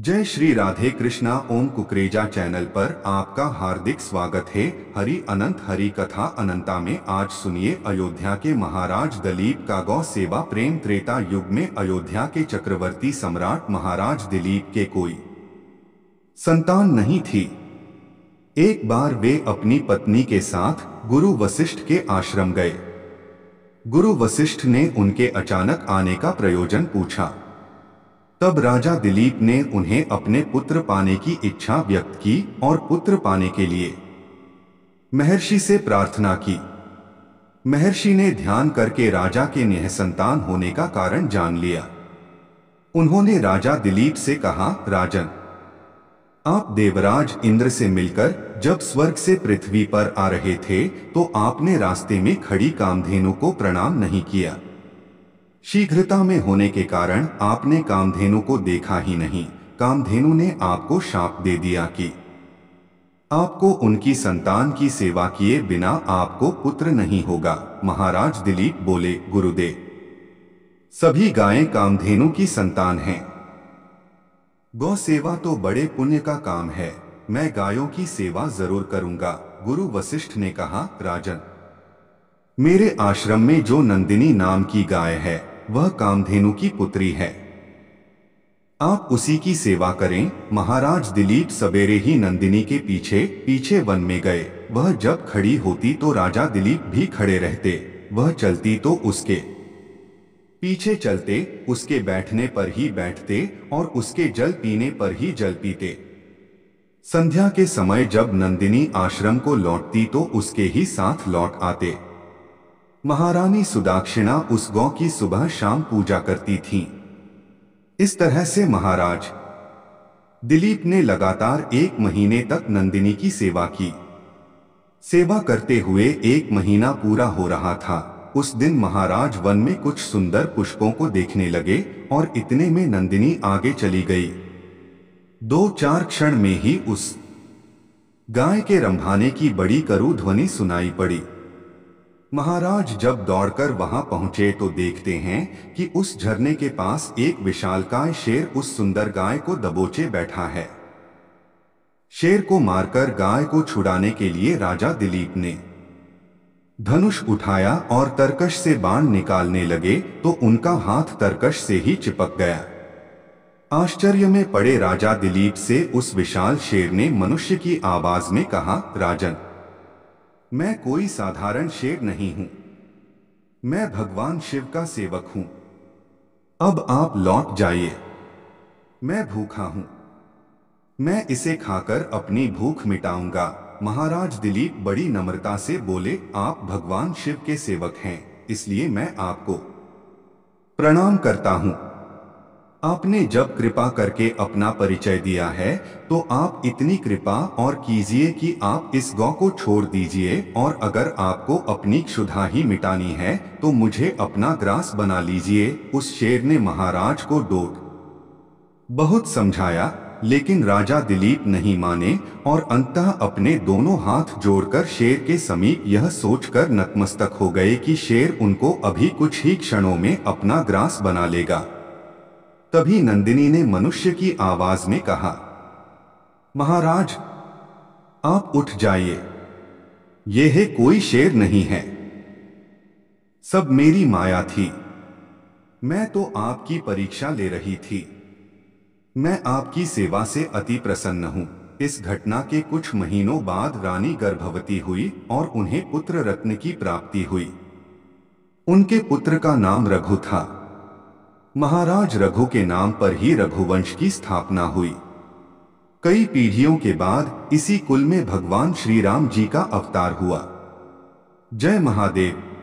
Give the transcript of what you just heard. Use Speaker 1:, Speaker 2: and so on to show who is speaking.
Speaker 1: जय श्री राधे कृष्णा ओम कुकरेजा चैनल पर आपका हार्दिक स्वागत है हरि अनंत हरि कथा अनंता में आज सुनिए अयोध्या के महाराज दिलीप का गौ सेवा प्रेम त्रेता युग में अयोध्या के चक्रवर्ती सम्राट महाराज दिलीप के कोई संतान नहीं थी एक बार वे अपनी पत्नी के साथ गुरु वशिष्ठ के आश्रम गए गुरु वशिष्ठ ने उनके अचानक आने का प्रयोजन पूछा तब राजा दिलीप ने उन्हें अपने पुत्र पाने की इच्छा व्यक्त की और पुत्र पाने के लिए महर्षि से प्रार्थना की महर्षि ने ध्यान करके राजा के निहसंतान होने का कारण जान लिया उन्होंने राजा दिलीप से कहा राजन आप देवराज इंद्र से मिलकर जब स्वर्ग से पृथ्वी पर आ रहे थे तो आपने रास्ते में खड़ी कामधेनु को प्रणाम नहीं किया शीघ्रता में होने के कारण आपने कामधेनु को देखा ही नहीं कामधेनु ने आपको शाप दे दिया कि आपको उनकी संतान की सेवा किए बिना आपको पुत्र नहीं होगा महाराज दिलीप बोले गुरुदेव सभी गायें कामधेनु की संतान हैं गौ सेवा तो बड़े पुण्य का काम है मैं गायों की सेवा जरूर करूंगा गुरु वशिष्ठ ने कहा राजन मेरे आश्रम में जो नंदिनी नाम की गाय है वह कामधेनु की पुत्री है आप उसी की सेवा करें महाराज दिलीप सवेरे ही नंदिनी के पीछे पीछे वन में गए वह जब खड़ी होती तो राजा दिलीप भी खड़े रहते वह चलती तो उसके पीछे चलते उसके बैठने पर ही बैठते और उसके जल पीने पर ही जल पीते संध्या के समय जब नंदिनी आश्रम को लौटती तो उसके ही साथ लौट आते महारानी सुदाक्षिणा उस गौ की सुबह शाम पूजा करती थीं। इस तरह से महाराज दिलीप ने लगातार एक महीने तक नंदिनी की सेवा की सेवा करते हुए एक महीना पूरा हो रहा था उस दिन महाराज वन में कुछ सुंदर पुष्पों को देखने लगे और इतने में नंदिनी आगे चली गई दो चार क्षण में ही उस गाय के रंभाने की बड़ी करु ध्वनि सुनाई पड़ी महाराज जब दौड़कर वहां पहुंचे तो देखते हैं कि उस झरने के पास एक विशालकाय शेर उस सुंदर गाय को दबोचे बैठा है शेर को मारकर गाय को छुड़ाने के लिए राजा दिलीप ने धनुष उठाया और तरकश से बाण निकालने लगे तो उनका हाथ तरकश से ही चिपक गया आश्चर्य में पड़े राजा दिलीप से उस विशाल शेर ने मनुष्य की आवाज में कहा राजन मैं कोई साधारण शेर नहीं हूं मैं भगवान शिव का सेवक हूं अब आप लौट जाइए मैं भूखा हूं मैं इसे खाकर अपनी भूख मिटाऊंगा महाराज दिलीप बड़ी नम्रता से बोले आप भगवान शिव के सेवक हैं इसलिए मैं आपको प्रणाम करता हूं आपने जब कृपा करके अपना परिचय दिया है तो आप इतनी कृपा और कीजिए कि आप इस गौ को छोड़ दीजिए और अगर आपको अपनी क्षुधा ही मिटानी है तो मुझे अपना ग्रास बना लीजिए उस शेर ने महाराज को डोट बहुत समझाया लेकिन राजा दिलीप नहीं माने और अंततः अपने दोनों हाथ जोड़कर शेर के समीप यह सोचकर नतमस्तक हो गए कि शेर उनको अभी कुछ ही क्षणों में अपना ग्रास बना लेगा तभी नंदिनी ने मनुष्य की आवाज में कहा महाराज आप उठ जाइए यह है कोई शेर नहीं है सब मेरी माया थी मैं तो आपकी परीक्षा ले रही थी मैं आपकी सेवा से अति प्रसन्न हूं इस घटना के कुछ महीनों बाद रानी गर्भवती हुई और उन्हें पुत्र रत्न की प्राप्ति हुई उनके पुत्र का नाम रघु था महाराज रघु के नाम पर ही रघुवंश की स्थापना हुई कई पीढ़ियों के बाद इसी कुल में भगवान श्री राम जी का अवतार हुआ जय महादेव